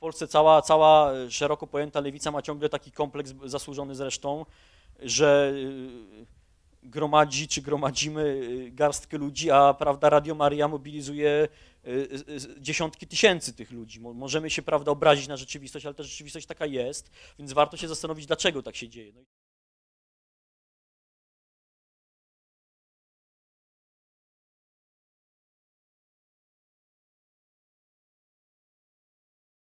Polsce cała, cała e, szeroko pojęta lewica ma ciągle taki kompleks zasłużony zresztą, że e, gromadzi czy gromadzimy e, garstkę ludzi, a prawda Radio Maria mobilizuje dziesiątki tysięcy tych ludzi. Możemy się, prawda, obrazić na rzeczywistość, ale ta rzeczywistość taka jest, więc warto się zastanowić, dlaczego tak się dzieje. No